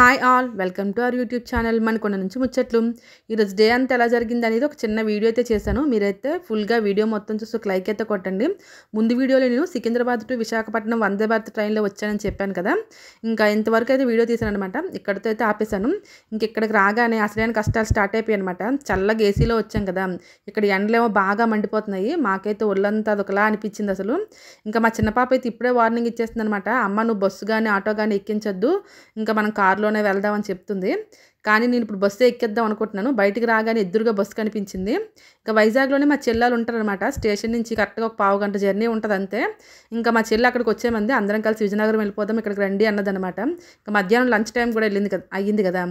hi all welcome to our YouTube channel కొండ నుంచి ముచ్చట్లు ఈరోజు డే అంతా ఎలా జరిగింది అనేది ఒక చిన్న వీడియో అయితే చేశాను మీరైతే ఫుల్గా వీడియో మొత్తం చూసి ఒక లైక్ అయితే కొట్టండి ముందు వీడియోలో నేను సికింద్రాబాద్ టు విశాఖపట్నం వందే భారత్ ట్రైన్లో వచ్చానని చెప్పాను కదా ఇంకా ఇంతవరకు అయితే వీడియో తీశాను అనమాట ఇక్కడితో అయితే ఆపేశాను ఇంక ఇక్కడికి రాగానే అసలేని కష్టాలు స్టార్ట్ అయిపోయాయి అనమాట చల్లగా ఏసీలో వచ్చాం కదా ఇక్కడ ఎండలేమో బాగా మండిపోతున్నాయి మాకైతే ఒళ్ళంతా అదొకలా అనిపించింది అసలు ఇంకా మా చిన్న పాప అయితే ఇప్పుడే వార్నింగ్ ఇచ్చేస్తుంది అనమాట అమ్మ నువ్వు బస్సు కానీ ఆటో కానీ ఎక్కించొద్దు ఇంకా మనం కారులో త్వరలోనే వెళ్దామని చెప్తుంది కానీ నేను ఇప్పుడు బస్సు ఎక్కేద్దాం అనుకుంటున్నాను బయటికి రాగానే ఎదురుగా బస్సు కనిపించింది ఇంకా వైజాగ్లోనే మా చెల్లెలు ఉంటారనమాట స్టేషన్ నుంచి కరెక్ట్గా ఒక పావు గంట జర్నీ ఉంటుంది అంతే ఇంకా మా చెల్లి అక్కడికి వచ్చేమంది అందరం కలిసి విజయనగరం వెళ్ళిపోదాం ఇక్కడికి రండి అన్నదనమాట ఇంకా మధ్యాహ్నం లంచ్ టైం కూడా వెళ్ళింది కదా అయ్యింది కదా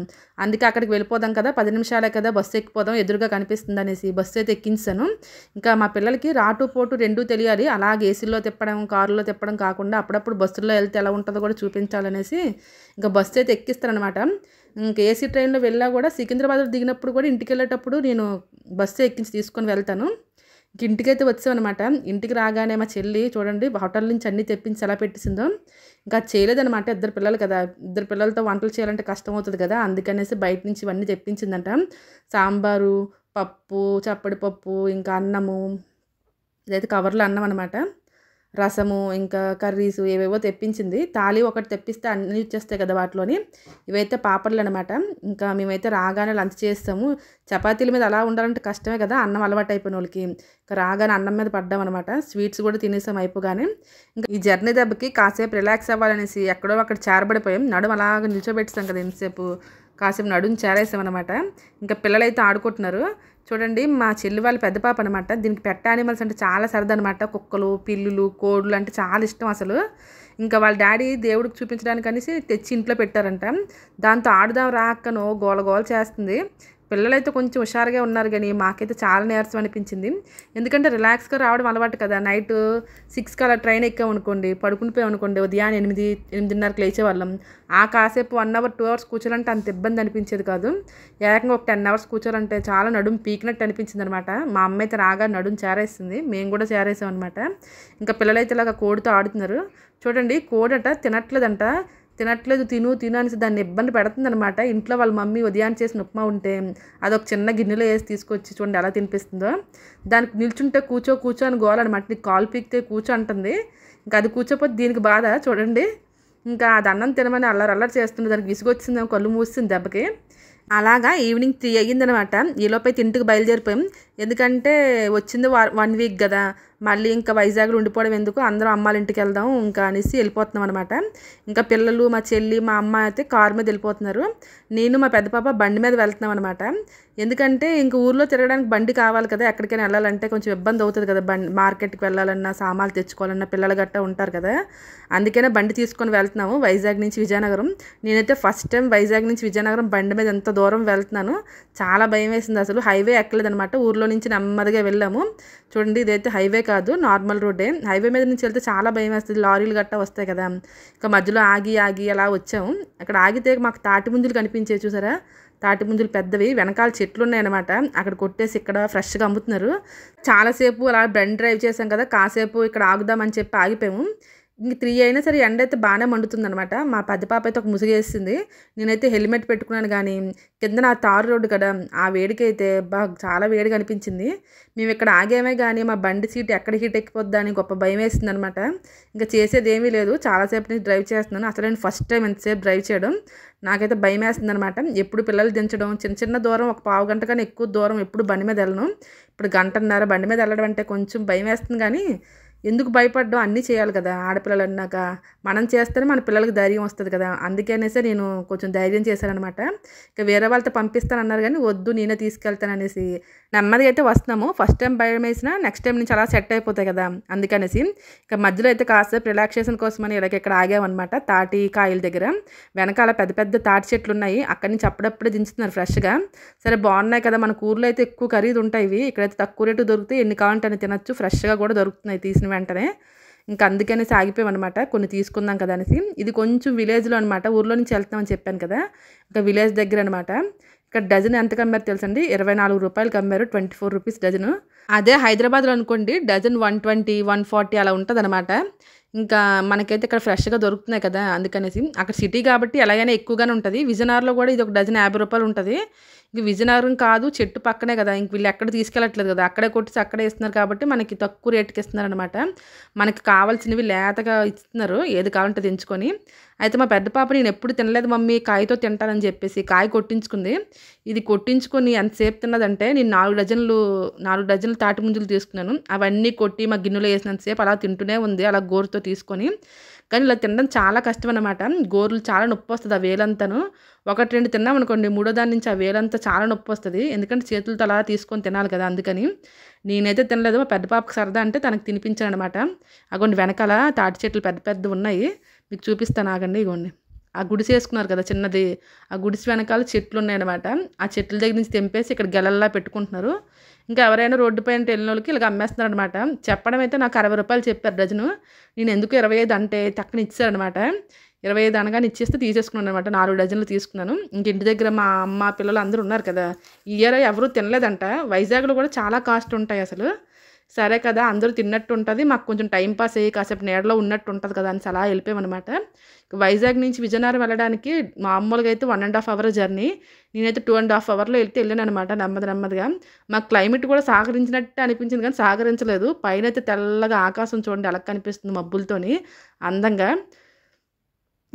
అందుకే అక్కడికి వెళ్ళిపోదాం కదా పది నిమిషాలే కదా బస్సు ఎక్కిపోదాం ఎదురుగా కనిపిస్తుంది అనేసి బస్సు అయితే ఎక్కించాను ఇంకా మా పిల్లలకి రాటు పోటు రెండూ తెలియాలి అలాగే ఏసీలో తిప్పడం కారులో తిప్పడం కాకుండా అప్పుడప్పుడు బస్సుల్లో వెళ్తే ఎలా ఉంటుందో కూడా చూపించాలనేసి ఇంకా బస్సు అయితే ఎక్కిస్తారనమాట ఇంకా ఏసీ ట్రైన్లో వెళ్ళా కూడా సికింద్రాబాద్ దిగినప్పుడు కూడా ఇంటికి వెళ్ళేటప్పుడు నేను బస్సు ఎక్కించి తీసుకొని వెళ్తాను ఇంక ఇంటికైతే వచ్చామన్నమాట ఇంటికి రాగానే మా చెల్లి చూడండి హోటల్ నుంచి అన్నీ తెప్పించి ఎలా పెట్టేసిందో ఇంకా చేయలేదనమాట ఇద్దరు పిల్లలు కదా ఇద్దరు పిల్లలతో వంటలు చేయాలంటే కష్టం అవుతుంది కదా అందుకనేసి బయట నుంచి ఇవన్నీ తెప్పించిందంట సాంబారు పప్పు చప్పడి పప్పు ఇంకా అన్నము ఇదైతే కవర్లో అన్నం అనమాట రసము ఇంకా కర్రీస్ ఏవేవో తెప్పించింది తాళి ఒకటి తెప్పిస్తే అన్నీ ఇచ్చేస్తాయి కదా వాటిలోని ఇవైతే పాపడ్లు అనమాట ఇంకా మేమైతే రాగానే లంచ్ చేస్తాము చపాతీల మీద అలా ఉండాలంటే కష్టమే కదా అన్నం అలవాటు అయిపోయిన వాళ్ళకి ఇంకా రాగానే అన్నం మీద పడ్డాం అనమాట స్వీట్స్ కూడా తినేసాం అయిపోగానే ఇంకా ఈ జర్నీ దెబ్బకి కాసేపు రిలాక్స్ అవ్వాలనేసి ఎక్కడో అక్కడ చేరబడిపోయాం నడుము అలాగ నిల్చోబెట్టిస్తాం కదా ఎంతసేపు కాసేపు నడుము చేరేసామన్నమాట ఇంకా పిల్లలైతే ఆడుకుంటున్నారు చూడండి మా చెల్లి వాళ్ళ పెద్ద పాప అనమాట దీనికి పెట్ట యానిమల్స్ అంటే చాలా సరదా అనమాట కుక్కలు పిల్లులు కోడులు అంటే చాలా ఇష్టం అసలు ఇంకా వాళ్ళ డాడీ దేవుడికి చూపించడానికి అనేసి తెచ్చి ఇంట్లో పెట్టారంట దాంతో ఆడుదాం రాక్కను గోల గోల చేస్తుంది పిల్లలైతే కొంచెం హుషారుగా ఉన్నారు కానీ మాకైతే చాలా నేర్చు అనిపించింది ఎందుకంటే రిలాక్స్గా రావడం అలవాటు కదా నైట్ సిక్స్కి అలా ట్రైన్ అనుకోండి ఎక్కామనుకోండి అనుకోండి ఉదయాన్ని ఎనిమిది ఎనిమిదిన్నరకు లేచేవాళ్ళం ఆ కాసేపు వన్ అవర్ టూ అవర్స్ కూర్చోాలంటే అంత ఇబ్బంది అనిపించేది కాదు ఏకంగా ఒక టెన్ అవర్స్ కూర్చోాలంటే చాలా నడుము పీకినట్టు అనిపించింది అనమాట మా అమ్మ అయితే రాగా నడుము చేరేస్తుంది మేము కూడా చేరేసాం అనమాట ఇంకా పిల్లలైతే ఇలాగ కోడితో ఆడుతున్నారు చూడండి కోడట తినట్లేదంట తినట్లేదు తిను తిను అనేసి దాన్ని ఇబ్బంది పెడుతుందనమాట ఇంట్లో వాళ్ళ మమ్మీ ఉదయాన్ని చేసిన ఉప్మా ఉంటే అదొక చిన్న గిన్నెలో వేసి తీసుకొచ్చి చూడండి ఎలా తినిపిస్తుందో దానికి నిల్చుంటే కూర్చో కూర్చో అని గోలనమాట నీకు కాలు పీకితే కూర్చో అంటుంది ఇంకా అది కూర్చోపోతే దీనికి బాధ చూడండి ఇంకా అది అన్నం తినమని అల్లరి అల్లరి చేస్తుంది దానికి విసుగొచ్చింది కళ్ళు మూస్తుంది దెబ్బకి అలాగా ఈవినింగ్ త్రీ అయ్యిందనమాట ఈలోపై ఇంటికి బయలుదేరిపోయాం ఎందుకంటే వచ్చింది వన్ వీక్ కదా మళ్ళీ ఇంకా వైజాగ్లో ఉండిపోవడం ఎందుకు అందరం అమ్మాల ఇంటికి వెళ్దాం ఇంకా అనేసి వెళ్ళిపోతున్నాం అనమాట ఇంకా పిల్లలు మా చెల్లి మా అమ్మ అయితే కారు మీద వెళ్ళిపోతున్నారు నేను మా పెద్ద పాప బండి మీద వెళ్తున్నాం అనమాట ఎందుకంటే ఇంక ఊర్లో తిరగడానికి బండి కావాలి కదా ఎక్కడికైనా వెళ్ళాలంటే కొంచెం ఇబ్బంది అవుతుంది కదా బండి మార్కెట్కి వెళ్ళాలన్నా సామాన్లు తెచ్చుకోవాలన్నా పిల్లలు గట్టా ఉంటారు కదా అందుకనే బండి తీసుకొని వెళ్తున్నాము వైజాగ్ నుంచి విజయనగరం నేనైతే ఫస్ట్ టైం వైజాగ్ నుంచి విజయనగరం బండి మీద ఎంత దూరం వెళ్తున్నాను చాలా భయం వేసింది అసలు హైవే ఎక్కలేదనమాట ఊర్లో నుంచి నెమ్మదిగా వెళ్ళాము చూడండి ఇదైతే హైవే కాదు నార్మల్ రోడ్డే హైవే మీద నుంచి వెళ్తే చాలా భయం వేస్తుంది లారీలు గట్టా వస్తాయి కదా ఇంకా మధ్యలో ఆగి ఆగి అలా వచ్చాము అక్కడ ఆగితే మాకు తాటి ముందులు కనిపించే చూసారా తాటి ముందులు పెద్దవి వెనకాల చెట్టు చెట్లు ఉన్నాయన్నమాట అక్కడ కొట్టేసి ఇక్కడ ఫ్రెష్గా అమ్ముతున్నారు చాలాసేపు అలా బ్రెండ్ డ్రైవ్ చేసాం కదా కాసేపు ఇక్కడ ఆగుదామని చెప్పి ఆగిపోయాము ఇంక త్రీ అయినా సరే ఎండ అయితే బాగానే మండుతుంది అనమాట మా పెద్ద పాప అయితే ఒక ముసుగేసింది నేనైతే హెల్మెట్ పెట్టుకున్నాను కానీ కింద నా తారు రోడ్డు కదా ఆ వేడికి అయితే బాగా చాలా వేడిగా అనిపించింది మేము ఇక్కడ ఆగామే కానీ మా బండి సీట్ ఎక్కడ హీట్ ఎక్కిపోద్దా అని గొప్ప భయం వేస్తుంది అనమాట ఇంకా చేసేది ఏమీ లేదు చాలాసేపు నుంచి డ్రైవ్ చేస్తున్నాను అసలు నేను ఫస్ట్ టైం ఎంతసేపు డ్రైవ్ చేయడం నాకైతే భయం వేస్తుంది అనమాట ఎప్పుడు పిల్లలు దించడం చిన్న చిన్న దూరం ఒక పావు గంట కానీ ఎక్కువ దూరం ఎప్పుడు బండి మీద వెళ్ళను ఇప్పుడు గంటన్నర బండి మీద వెళ్ళడం అంటే కొంచెం భయం వేస్తుంది కానీ ఎందుకు భయపడ్డం అన్నీ చేయాలి కదా ఆడపిల్లలు అన్నాక మనం చేస్తేనే మన పిల్లలకి ధైర్యం వస్తుంది కదా అందుకనేసే నేను కొంచెం ధైర్యం చేశానమాట ఇక వేరే వాళ్ళతో పంపిస్తానన్నారు కానీ వద్దు నేనే తీసుకెళ్తాననేసి నెమ్మదిగా అయితే వస్తున్నాము ఫస్ట్ టైం భయం వేసినా నెక్స్ట్ టైం నుంచి అలా సెట్ అయిపోతాయి కదా అందుకనేసి ఇక మధ్యలో అయితే కాసేపు రిలాక్సేషన్ కోసమని ఇలాగ ఇక్కడ ఆగామన్నమాట తాటి కాయల దగ్గర వెనకాల పెద్ద పెద్ద తాటి చెట్లు ఉన్నాయి అక్కడి నుంచి అప్పుడప్పుడే దించుతున్నారు ఫ్రెష్గా సరే బాగున్నాయి కదా మన కూరలో అయితే ఎక్కువ ఖరీదు ఉంటాయి ఇక్కడైతే తక్కువ రేటు దొరికితే ఎన్ని కావాలంటే తినచ్చు ఫ్రెష్గా కూడా దొరుకుతున్నాయి తీసిన వెంటనే ఇంకా అందుకని సాగిపోయామన్నమాట కొన్ని తీసుకుందాం కదా అనేసి ఇది కొంచెం విలేజ్లో అనమాట ఊర్లో నుంచి వెళ్తామని చెప్పాను కదా ఒక విలేజ్ దగ్గర అనమాట ఇక్కడ డజన్ ఎంత కమ్మారు తెలుసండి ఇరవై నాలుగు రూపాయలు కమ్మారు ట్వంటీ ఫోర్ రూపీస్ డజను అదే హైదరాబాద్లో అనుకోండి dozen one twenty one forty అలా ఉంటుంది అనమాట ఇంకా మనకైతే ఇక్కడ ఫ్రెష్గా దొరుకుతున్నాయి కదా అందుకనేసి అక్కడ సిటీ కాబట్టి ఎలాగైనా ఎక్కువగానే ఉంటుంది విజయనగర్లో కూడా ఇది ఒక డజన్ యాభై రూపాయలు ఉంటుంది ఇంక విజయనగరం కాదు చెట్టు పక్కనే కదా ఇంక వీళ్ళు ఎక్కడ తీసుకెళ్ళట్లేదు కదా అక్కడే కొట్టేసి అక్కడే ఇస్తున్నారు కాబట్టి మనకి తక్కువ రేటుకి ఇస్తున్నారనమాట మనకి కావాల్సినవి లేతగా ఇస్తున్నారు ఏది కావాలంటే తెంచుకొని అయితే మా పెద్ద పాప నేను ఎప్పుడు తినలేదు మమ్మీ కాయతో తింటానని చెప్పేసి కాయ కొట్టించుకుంది ఇది కొట్టించుకొని ఎంతసేపు తిన్నదంటే నేను నాలుగు డజన్లు నాలుగు డజన్లు తాటి ముంజులు తీసుకున్నాను అవన్నీ కొట్టి మా గిన్నెలో వేసినంతసేపు అలా తింటూనే ఉంది అలా గోరుతో తీసుకొని కానీ ఇలా తినడం చాలా కష్టం అనమాట గోరులు చాలా నొప్పి వస్తుంది ఆ వేలంతాను ఒకటి రెండు తిన్నాం అనుకోండి మూడో దాని నుంచి ఆ వేలంతా చాలా నొప్పి వస్తుంది ఎందుకంటే చేతులతో అలా తీసుకొని తినాలి కదా అందుకని నేనైతే తినలేదు మా పెద్ద పాపకు సరదా అంటే తనకు తినిపించాను అనమాట అగోండి వెనకాల తాటి చెట్లు పెద్ద పెద్ద ఉన్నాయి మీకు చూపిస్తాను ఆగండి ఇగోండి ఆ గుడిసె వేసుకున్నారు కదా చిన్నది ఆ గుడిసె వెనకాల చెట్లు ఉన్నాయన్నమాట ఆ చెట్ల దగ్గర నుంచి తెంపేసి ఇక్కడ గెలల్లా పెట్టుకుంటున్నారు ఇంకా ఎవరైనా రోడ్డు పైన వెళ్ళిన వాళ్ళకి ఇలాగ అమ్మేస్తున్నారు అనమాట చెప్పడం అయితే నాకు అరవై రూపాయలు చెప్పారు డజను నేను ఎందుకు ఇరవై ఐదు అంటే తక్కువ ఇచ్చారనమాట ఇరవై ఐదు అనగానే ఇచ్చేస్తే తీసేసుకున్నాను అనమాట నాలుగు డజన్లు తీసుకున్నాను ఇంక ఇంటి దగ్గర మా అమ్మ పిల్లలు అందరూ ఉన్నారు కదా ఇయర్ ఎవరూ తినలేదంట వైజాగ్లో కూడా చాలా కాస్ట్ ఉంటాయి అసలు సరే కదా అందరూ తిన్నట్టు ఉంటుంది మాకు కొంచెం టైం పాస్ అయ్యి కాసేపు నీడలో ఉన్నట్టు ఉంటుంది కదా అని అలా వెళ్ళిపోయామన్నమాట వైజాగ్ నుంచి విజయనగరం వెళ్ళడానికి మామూలుగా అయితే one and half hour journey నేనైతే టూ అండ్ హాఫ్ అవర్లో వెళ్తే వెళ్ళాను అనమాట నెమ్మది నెమ్మదిగా మాకు క్లైమేట్ కూడా సహకరించినట్టు అనిపించింది కానీ సహకరించలేదు పైన అయితే తెల్లగా ఆకాశం చూడండి అలా కనిపిస్తుంది మబ్బులతోని అందంగా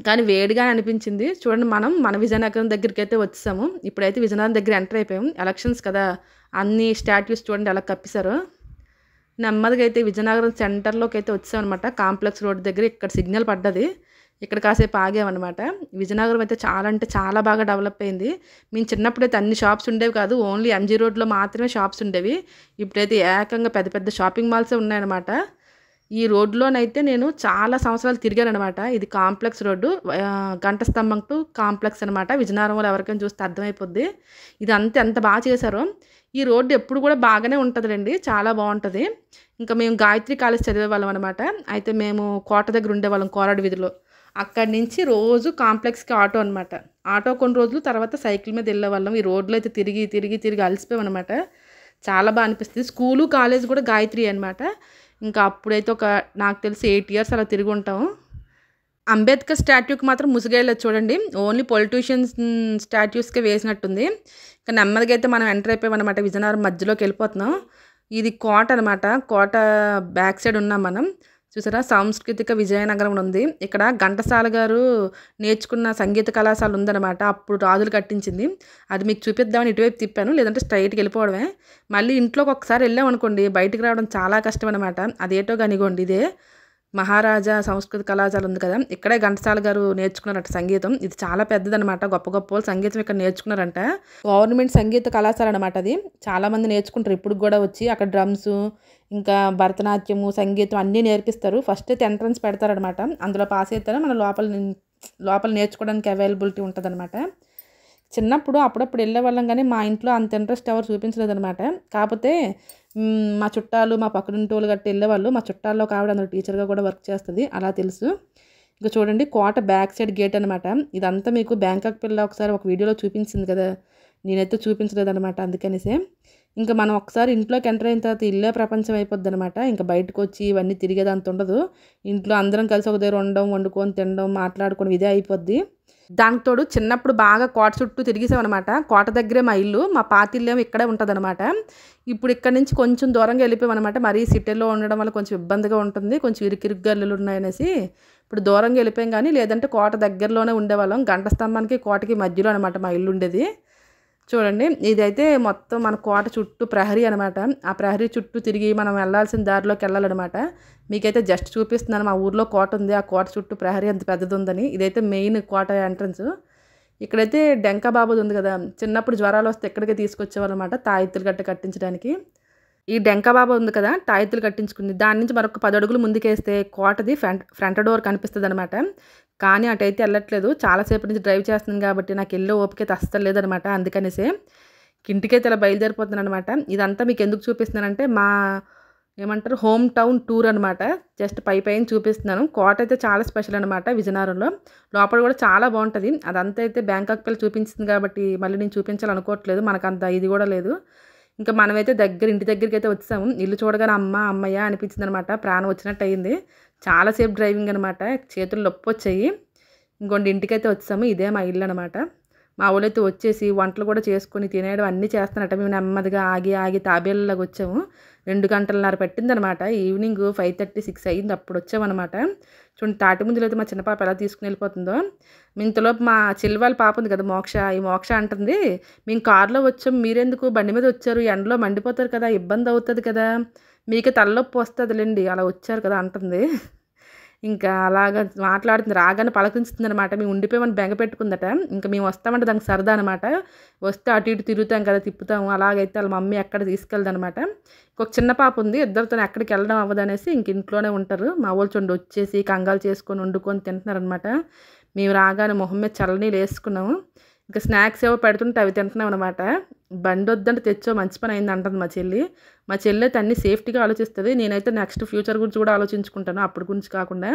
కానీ వేడిగా అనిపించింది చూడండి మనం మన విజయనగరం దగ్గరికి అయితే వచ్చాము ఇప్పుడైతే విజయనగరం దగ్గర ఎంటర్ అయిపోయాము ఎలక్షన్స్ కదా అన్ని స్టాట్యూస్ చూడండి ఎలా కప్పిసారు నెమ్మదిగా అయితే విజయనగరం సెంటర్లోకి అయితే వచ్చామన్నమాట కాంప్లెక్స్ రోడ్ దగ్గర ఇక్కడ సిగ్నల్ పడ్డది ఇక్కడ కాసేపు ఆగామన్నమాట విజయనగరం అయితే చాలా అంటే చాలా బాగా డెవలప్ అయింది మేము చిన్నప్పుడు అయితే అన్ని షాప్స్ ఉండేవి కాదు ఓన్లీ ఎంజీ రోడ్లో మాత్రమే షాప్స్ ఉండేవి ఇప్పుడైతే ఏకంగా పెద్ద పెద్ద షాపింగ్ మాల్సే ఉన్నాయన్నమాట ఈ రోడ్లోనైతే నేను చాలా సంవత్సరాలు తిరిగాను అనమాట ఇది కాంప్లెక్స్ రోడ్డు గంట స్తంభం టు కాంప్లెక్స్ అనమాట విజయనగరంలో ఎవరికైనా చూస్తే అర్థమైపోద్ది ఇది అంతే ఎంత బాగా చేశారో ఈ రోడ్డు ఎప్పుడు కూడా బాగానే ఉంటుందండి చాలా బాగుంటుంది ఇంకా మేము గాయత్రి కాలేజ్ చదివే వాళ్ళం అనమాట అయితే మేము కోట దగ్గర ఉండేవాళ్ళం కోరాడు వీధిలో అక్కడి నుంచి రోజు కాంప్లెక్స్కి ఆటో అనమాట ఆటో కొన్ని రోజులు తర్వాత సైకిల్ మీద వెళ్ళేవాళ్ళం ఈ రోడ్లో అయితే తిరిగి తిరిగి తిరిగి అలసిపోయామన్నమాట చాలా బాగా అనిపిస్తుంది స్కూలు కాలేజ్ కూడా గాయత్రి అనమాట ఇంకా అప్పుడైతే ఒక నాకు తెలిసి ఎయిట్ ఇయర్స్ అలా తిరిగి ఉంటాము అంబేద్కర్ స్టాట్యూకి మాత్రం ముసుగేళ్ళదు చూడండి ఓన్లీ పొలిటీషియన్స్ స్టాట్యూస్కే వేసినట్టుంది కానీ నెమ్మదిగా అయితే మనం ఎంటర్ అయిపోయామన్నమాట విజయనగరం మధ్యలోకి వెళ్ళిపోతున్నాం ఇది కోట అనమాట కోట బ్యాక్ సైడ్ ఉన్నాం మనం చూసారా సాంస్కృతిక విజయనగరం ఉంది ఇక్కడ ఘంటసాల గారు నేర్చుకున్న సంగీత కళాశాల ఉందన్నమాట అప్పుడు రాజులు కట్టించింది అది మీకు చూపిద్దామని ఇటువైపు తిప్పాను లేదంటే స్ట్రైట్కి వెళ్ళిపోవడమే మళ్ళీ ఇంట్లోకి ఒకసారి వెళ్ళామనుకోండి బయటికి రావడం చాలా కష్టం అనమాట అదేటో కనిగోండి ఇదే మహారాజా సంస్కృత కళాశాల ఉంది కదా ఇక్కడే ఘంటసాల గారు నేర్చుకున్నారట సంగీతం ఇది చాలా పెద్దదనమాట గొప్ప గొప్ప వాళ్ళు సంగీతం ఇక్కడ నేర్చుకున్నారంట గవర్నమెంట్ సంగీత కళాశాల అనమాట అది చాలామంది నేర్చుకుంటారు ఇప్పుడు కూడా వచ్చి అక్కడ డ్రమ్స్ ఇంకా భరతనాట్యము సంగీతం అన్నీ నేర్పిస్తారు ఫస్ట్ అయితే ఎంట్రన్స్ పెడతారనమాట అందులో పాస్ అవుతారో మన లోపల లోపల నేర్చుకోవడానికి అవైలబిలిటీ ఉంటుంది చిన్నప్పుడు అప్పుడప్పుడు వాళ్ళం కానీ మా ఇంట్లో అంత ఇంట్రెస్ట్ ఎవరు చూపించలేదనమాట కాకపోతే మా చుట్టాలు మా వాళ్ళు గట్టి వెళ్ళేవాళ్ళు మా చుట్టాల్లో కావడం టీచర్గా కూడా వర్క్ చేస్తుంది అలా తెలుసు ఇంకా చూడండి కోట బ్యాక్ సైడ్ గేట్ అనమాట ఇదంతా మీకు బ్యాంకాక్ పిల్ల ఒకసారి ఒక వీడియోలో చూపించింది కదా నేనైతే చూపించలేదనమాట అందుకనేసే ఇంకా మనం ఒకసారి ఇంట్లోకి ఎంటర్ అయిన తర్వాత ఇల్లే ప్రపంచం అయిపోద్ది అనమాట ఇంకా బయటకు వచ్చి ఇవన్నీ తిరిగేదంత ఉండదు ఇంట్లో అందరం కలిసి ఒక దగ్గర ఉండడం వండుకొని తినడం మాట్లాడుకోవడం ఇదే అయిపోద్ది దానికి తోడు చిన్నప్పుడు బాగా కోట చుట్టూ తిరిగేసామన్నమాట కోట దగ్గరే మా ఇల్లు మా పాతిల్లేమో ఇక్కడే ఉంటుందన్నమాట ఇప్పుడు ఇక్కడ నుంచి కొంచెం దూరంగా వెళ్ళిపోయామన్నమాట మరీ సిటీలో ఉండడం వల్ల కొంచెం ఇబ్బందిగా ఉంటుంది కొంచెం ఇరుకిరుగు గల్లులు ఉన్నాయనేసి ఇప్పుడు దూరంగా వెళ్ళిపోయాం కానీ లేదంటే కోట దగ్గరలోనే ఉండేవాళ్ళం గంట స్తంభానికి కోటకి మధ్యలో అనమాట మా ఇల్లు ఉండేది చూడండి ఇదైతే మొత్తం మన కోట చుట్టూ ప్రహరీ అనమాట ఆ ప్రహరీ చుట్టూ తిరిగి మనం వెళ్ళాల్సిన దారిలోకి వెళ్ళాలన్నమాట మీకైతే జస్ట్ చూపిస్తున్నాను మా ఊర్లో కోట ఉంది ఆ కోట చుట్టూ ప్రహరీ అంత పెద్దది ఉందని ఇదైతే మెయిన్ కోట ఎంట్రన్స్ ఇక్కడైతే డెంకా బాబుది ఉంది కదా చిన్నప్పుడు జ్వరాలు వస్తే ఇక్కడికే తీసుకొచ్చేవాళ్ళు అనమాట తాయిత్తులు గట్ట కట్టించడానికి ఈ డెంకాబాబా ఉంది కదా తాయెత్తులు కట్టించుకుంది దాని నుంచి మరొక పది అడుగులు ముందుకేస్తే కోటది ఫ్రంట్ ఫ్రంట్ డోర్ కనిపిస్తుంది అనమాట కానీ అటైతే వెళ్ళట్లేదు చాలాసేపు నుంచి డ్రైవ్ చేస్తుంది కాబట్టి నాకు వెళ్ళే ఓపిక అస్సలు లేదనమాట అందుకనేసే ఇంటికైతే ఇలా బయలుదేరిపోతుంది అనమాట ఇదంతా మీకు ఎందుకు చూపిస్తున్నానంటే మా ఏమంటారు హోమ్ టౌన్ టూర్ అనమాట జస్ట్ పై పైన చూపిస్తున్నాను కోట అయితే చాలా స్పెషల్ అనమాట విజయనగరంలో లోపల కూడా చాలా బాగుంటుంది అదంతా అయితే బ్యాంకాక్ పిల్లలు చూపించింది కాబట్టి మళ్ళీ నేను చూపించాలనుకోవట్లేదు మనకు అంత ఇది కూడా లేదు ఇంకా మనమైతే దగ్గర ఇంటి దగ్గరికి అయితే వచ్చాము ఇల్లు చూడగానే అమ్మ అమ్మయ్య అనిపించింది అనమాట ప్రాణం వచ్చినట్టు అయింది చాలాసేపు డ్రైవింగ్ అనమాట చేతులు నొప్పి వచ్చాయి ఇంకొండి ఇంటికైతే వచ్చాము ఇదే మా ఇల్లు అనమాట మా వాళ్ళైతే వచ్చేసి వంటలు కూడా చేసుకొని తినేయడం అన్నీ చేస్తున్నట్ట మేము నెమ్మదిగా ఆగి ఆగి తాబేళ్ళలోకి వచ్చాము రెండు గంటలన్నర పట్టిందనమాట ఈవినింగ్ ఫైవ్ థర్టీ సిక్స్ అయ్యింది అప్పుడు వచ్చామన్నమాట చూడండి తాటి ముందులో అయితే మా చిన్న పాప ఎలా తీసుకుని వెళ్ళిపోతుందో ఇంతలోపు మా వాళ్ళ పాప ఉంది కదా మోక్ష ఈ మోక్ష అంటుంది మేము కారులో వచ్చాం మీరెందుకు బండి మీద వచ్చారు ఎండలో మండిపోతారు కదా ఇబ్బంది అవుతుంది కదా మీకే తలనొప్పి వస్తుందిలేండి అలా వచ్చారు కదా అంటుంది ఇంకా అలాగ మాట్లాడుతుంది రాగానే పలకరించుతుంది అనమాట మేము ఉండిపోయామని బెంగ పెట్టుకుందట ఇంకా మేము వస్తామంటే దానికి సరదా అనమాట వస్తే అటు ఇటు తిరుగుతాం కదా తిప్పుతాము అలాగైతే వాళ్ళ మమ్మీ ఎక్కడ తీసుకెళ్ళదనమాట ఇంకొక చిన్న పాప ఉంది ఇద్దరితో ఎక్కడికి వెళ్ళడం అవ్వదనేసి ఇంక ఇంట్లోనే ఉంటారు మా వాళ్ళు చూడండి వచ్చేసి కంగాలు చేసుకొని వండుకొని తింటున్నారనమాట మేము రాగానే మొహం మీద చల్లనీళ్ళు వేసుకున్నాము ఇంకా స్నాక్స్ ఏవో పెడుతుంటే అవి తింటున్నాం అనమాట బండి వద్దంటే తెచ్చో మంచి పని అయింది అంటుంది మా చెల్లి మా చెల్లి అయితే అన్ని సేఫ్టీగా ఆలోచిస్తుంది నేనైతే నెక్స్ట్ ఫ్యూచర్ గురించి కూడా ఆలోచించుకుంటాను అప్పుడు గురించి కాకుండా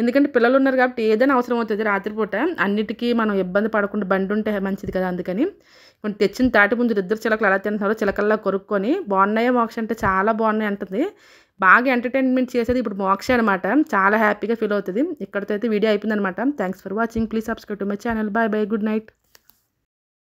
ఎందుకంటే పిల్లలు ఉన్నారు కాబట్టి ఏదైనా అవసరం అవుతుంది రాత్రిపూట అన్నిటికీ మనం ఇబ్బంది పడకుండా బండి ఉంటే మంచిది కదా అందుకని కొన్ని తెచ్చిన తాటి ముందు ఇద్దరు చిలకలు ఎలా తింటున్నారో చిలకల్లా కొరుక్కొని బాగున్నాయో మోక్ష అంటే చాలా బాగున్నాయి అంటుంది బాగా ఎంటర్టైన్మెంట్ చేసేది ఇప్పుడు మోక్ష అనమాట చాలా హ్యాపీగా ఫీల్ అవుతుంది ఇక్కడితో అయితే వీడియో అనమాట thanks for watching please subscribe to my channel bye bye good night